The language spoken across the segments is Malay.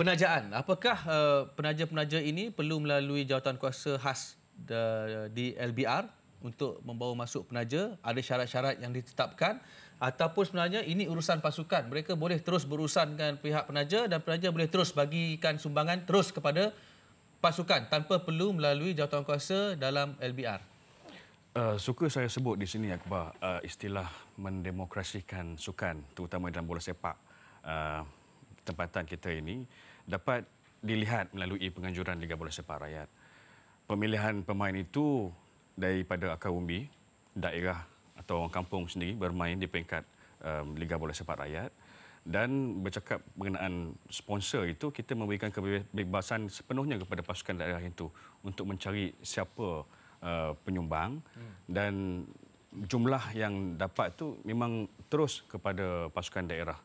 penajaan apakah uh, penaja-penaja ini perlu melalui jawatan kuasa khas the, eh, di LBR untuk membawa masuk penaja ada syarat-syarat yang ditetapkan ataupun sebenarnya ini urusan pasukan mereka boleh terus berurusan dengan pihak penaja dan penaja boleh terus bagikan sumbangan terus kepada pasukan tanpa perlu melalui jawatan kuasa dalam LBR Uh, eh, suka saya sebut di sini akbar uh, istilah mendemokrasikan sukan terutama dalam bola sepak uh, tempatan kita ini dapat dilihat melalui penganjuran Liga Bola Sepak Rakyat. Pemilihan pemain itu daripada akar umbi, daerah atau orang kampung sendiri bermain di peringkat um, Liga Bola Sepak Rakyat dan bercakap mengenai sponsor itu kita memberikan kebebasan sepenuhnya kepada pasukan daerah itu untuk mencari siapa uh, penyumbang hmm. dan jumlah yang dapat itu memang terus kepada pasukan daerah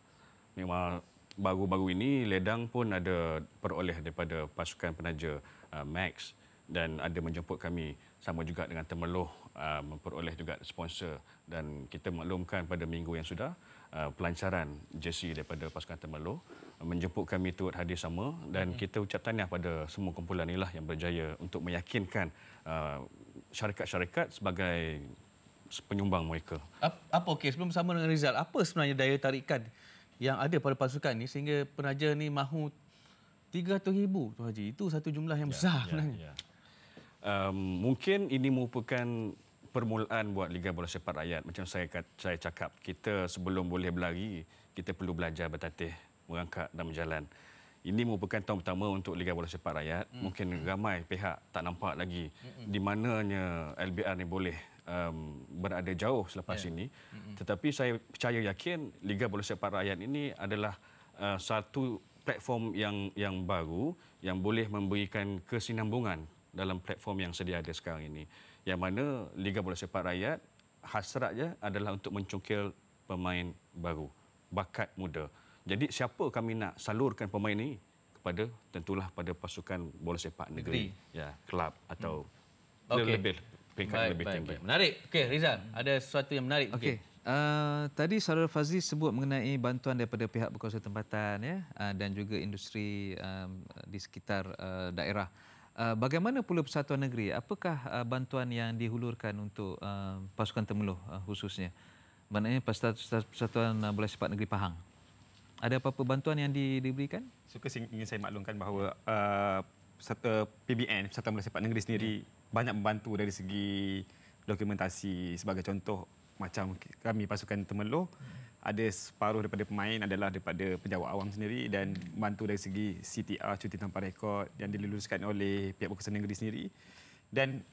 memang baru-baru ini Ledang pun ada peroleh daripada pasukan penaja uh, Max dan ada menjemput kami sama juga dengan Temeloh uh, memperoleh juga sponsor dan kita maklumkan pada minggu yang sudah uh, pelancaran jersey daripada pasukan Temeloh menjemput kami turut hadir sama dan okay. Hmm. kita ucap tahniah pada semua kumpulan inilah yang berjaya untuk meyakinkan uh, syarikat-syarikat sebagai penyumbang mereka. Apa okey sebelum bersama dengan Rizal apa sebenarnya daya tarikan yang ada pada pasukan ni sehingga peraja ni mahu 300,000 tu haji. Itu satu jumlah yang ya, besar ya, Ya, ya. Um, mungkin ini merupakan permulaan buat Liga Bola Sepak Rakyat. Macam saya saya cakap, kita sebelum boleh berlari, kita perlu belajar bertatih, merangkak dan berjalan ini merupakan tahun pertama untuk Liga Bola Sepak Rakyat. Hmm. Mungkin hmm. ramai pihak tak nampak lagi hmm. di mananya LBR ni boleh um, berada jauh selepas yeah. ini. Hmm. Tetapi saya percaya yakin Liga Bola Sepak Rakyat ini adalah uh, satu platform yang yang baru yang boleh memberikan kesinambungan dalam platform yang sedia ada sekarang ini. Yang mana Liga Bola Sepak Rakyat hasratnya adalah untuk mencungkil pemain baru, bakat muda. Jadi siapa kami nak salurkan pemain ini kepada tentulah pada pasukan bola sepak negeri, negeri. ya kelab atau hmm. okay. lebih lebih lebih tinggi. Menarik. Okey Rizal, ada sesuatu yang menarik. Okey. Okay. Uh, tadi Saudara Fazli sebut mengenai bantuan daripada pihak berkuasa tempatan ya uh, dan juga industri um, di sekitar uh, daerah. Uh, bagaimana pula persatuan negeri? Apakah uh, bantuan yang dihulurkan untuk uh, pasukan temeluh uh, khususnya? Maknanya persatuan, persatuan uh, bola sepak negeri Pahang ada apa-apa bantuan yang di, diberikan? Suka ingin saya maklumkan bahawa uh, serta PBN, Persatuan Bola Sepak Negeri sendiri hmm. banyak membantu dari segi dokumentasi sebagai contoh macam kami pasukan Temeloh hmm. ada separuh daripada pemain adalah daripada penjawat awam sendiri dan membantu dari segi CTR cuti tanpa rekod yang diluluskan oleh pihak berkuasa negeri sendiri dan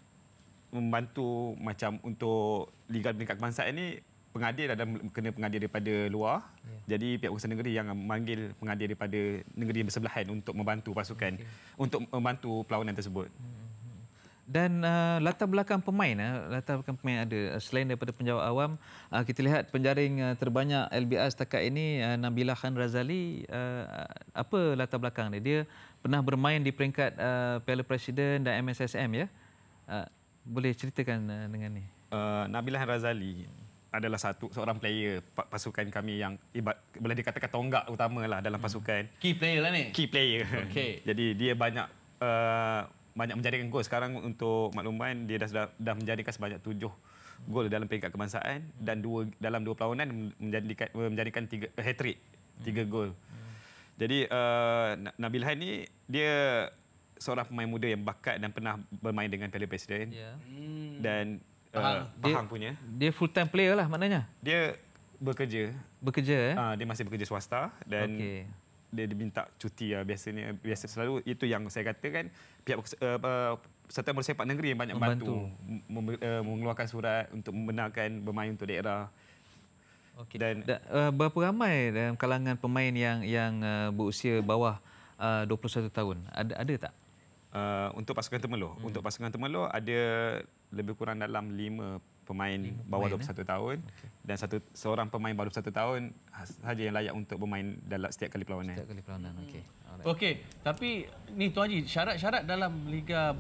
membantu macam untuk liga peringkat kebangsaan ini pengadil ada kena pengadil daripada luar. Ya. Jadi pihak urusan negeri yang memanggil pengadil daripada negeri yang bersebelahan untuk membantu pasukan okay. untuk membantu perlawanan tersebut. Hmm, hmm, hmm. Dan uh, latar belakang pemain uh, latar belakang pemain ada uh, selain daripada penjawa awam uh, kita lihat penjaring uh, terbanyak LBA setakat ini uh, Nabilah Khan Razali uh, uh, apa latar belakang dia dia pernah bermain di peringkat uh, Piala Presiden dan MSSM ya. Uh, boleh ceritakan uh, dengan ni. Uh, Nabilah Razali adalah satu seorang player pasukan kami yang ibat, boleh dikatakan tonggak utamalah dalam hmm. pasukan. Key player lah ni. Key player. Okay. Jadi dia banyak uh, banyak menjadikan gol sekarang untuk makluman dia dah dah, dah menjadikan sebanyak tujuh gol dalam peringkat kebangsaan dan dua dalam dua perlawanan menjadikan menjadikan tiga uh, hat-trick, tiga hmm. gol. Hmm. Jadi uh, Nabil Han ni dia seorang pemain muda yang bakat dan pernah bermain dengan Pele Presiden. Yeah. Hmm. Dan Pahang eh, Dia, punya. Dia full time player lah maknanya. Dia bekerja. Bekerja eh? Uh, dia masih bekerja swasta dan okay. dia diminta cuti lah biasanya. Biasa selalu itu yang saya kata kan pihak uh, serta bola sepak negeri yang banyak membantu mem, uh, mengeluarkan surat untuk membenarkan bermain untuk daerah. Okey. Dan da, uh, berapa ramai dalam kalangan pemain yang yang uh, berusia bawah uh, 21 tahun? Ada ada tak? Uh, untuk pasukan Temeloh. Hmm. Untuk pasukan Temeloh ada lebih kurang dalam lima pemain bawah 21 eh? tahun okay. dan satu seorang pemain baru 21 tahun sahaja yang layak untuk bermain dalam setiap kali perlawanan. Setiap kali perlawanan. Hmm. Okey. Right. Okey, tapi ni Tuan Haji, syarat-syarat dalam liga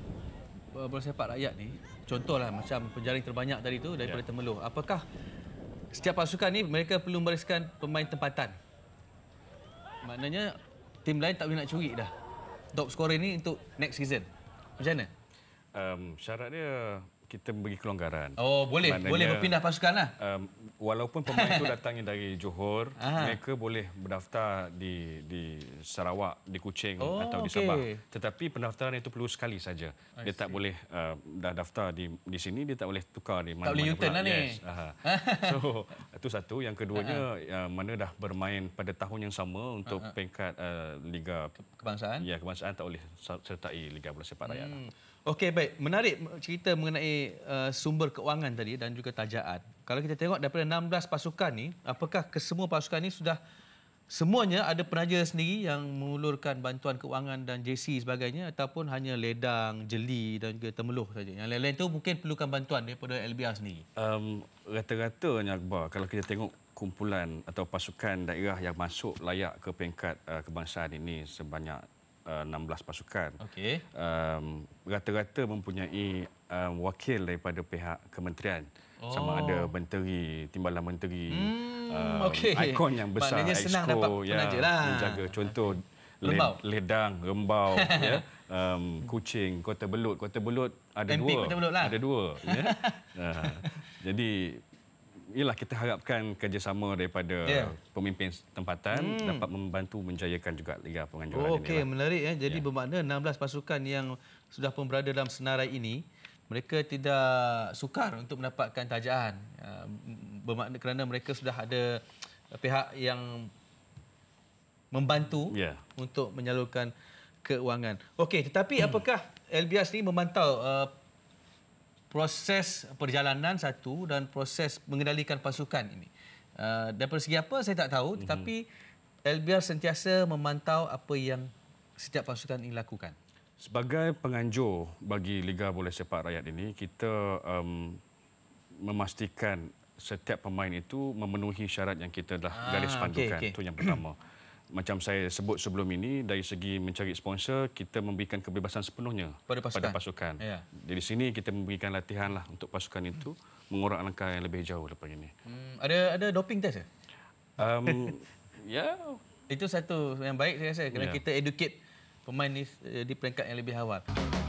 uh, bola sepak rakyat ni, contohlah macam penjaring terbanyak tadi tu daripada yeah. Temeloh. Apakah setiap pasukan ni mereka perlu bariskan pemain tempatan? Maknanya tim lain tak boleh nak curi dah top scorer ini untuk next season? Macam mana? Um, syarat dia kita beri kelonggaran. Oh, boleh. Maknanya, boleh berpindah pasukanlah. Um, walaupun pemain itu datangnya dari Johor, Aha. mereka boleh berdaftar di di Sarawak, di Kuching oh, atau di Sabah. Okay. Tetapi pendaftaran itu perlu sekali saja. Dia tak boleh uh, dah daftar di di sini, dia tak boleh tukar di mana-mana. Tak boleh U-turn lah ni. Yes. so, itu satu. Yang keduanya, uh, mana dah bermain pada tahun yang sama untuk Aha. peringkat uh, Liga Kebangsaan. Ya, Kebangsaan tak boleh sertai Liga Bola Sepak Rakyat. Lah. Hmm. Okey baik, menarik cerita mengenai uh, sumber keuangan tadi dan juga tajaat. Kalau kita tengok daripada 16 pasukan ni, apakah kesemua pasukan ini sudah semuanya ada penaja sendiri yang mengulurkan bantuan keuangan dan JC sebagainya ataupun hanya ledang, jeli dan juga temeluh saja. Yang lain-lain tu mungkin perlukan bantuan daripada LBR sendiri. Um, rata-ratanya Akbar, kalau kita tengok kumpulan atau pasukan daerah yang masuk layak ke peringkat uh, kebangsaan ini sebanyak 16 uh, pasukan. Okey. Um, rata-rata mempunyai um, wakil daripada pihak kementerian. Oh. Sama ada menteri, timbalan menteri. Hmm, um, okay. Ikon yang besar. Maknanya senang dapat ya, lah. Menjaga. Contoh, rembau. ledang, rembau. ya. Um, kucing, kota belut. Kota belut ada MP dua. kota belut lah. Ada dua. ya. Uh, jadi, ialah kita harapkan kerjasama daripada yeah. pemimpin tempatan hmm. dapat membantu menjayakan juga Liga Penganjuran oh, ini. Okey, menarik. ya. Jadi yeah. bermakna 16 pasukan yang sudah pun berada dalam senarai ini, mereka tidak sukar untuk mendapatkan tajaan. Ya, bermakna kerana mereka sudah ada pihak yang membantu yeah. untuk menyalurkan keuangan. Okey, tetapi hmm. apakah LBS ini memantau uh, proses perjalanan satu dan proses mengendalikan pasukan ini. Uh, daripada segi apa saya tak tahu mm-hmm. tetapi LBR sentiasa memantau apa yang setiap pasukan ini lakukan. Sebagai penganjur bagi Liga Bola Sepak Rakyat ini, kita um, memastikan setiap pemain itu memenuhi syarat yang kita dah ah, garis pandukan. Ah, okay, okay. Itu yang pertama. macam saya sebut sebelum ini dari segi mencari sponsor kita memberikan kebebasan sepenuhnya pada pasukan. Pada pasukan. Ya. Jadi sini kita memberikan latihanlah untuk pasukan itu hmm. mengurang langkah yang lebih jauh lepas ini. Hmm, ada ada doping test ya? Um, ya. Itu satu yang baik saya rasa kerana ya. kita educate pemain di, eh, di peringkat yang lebih awal.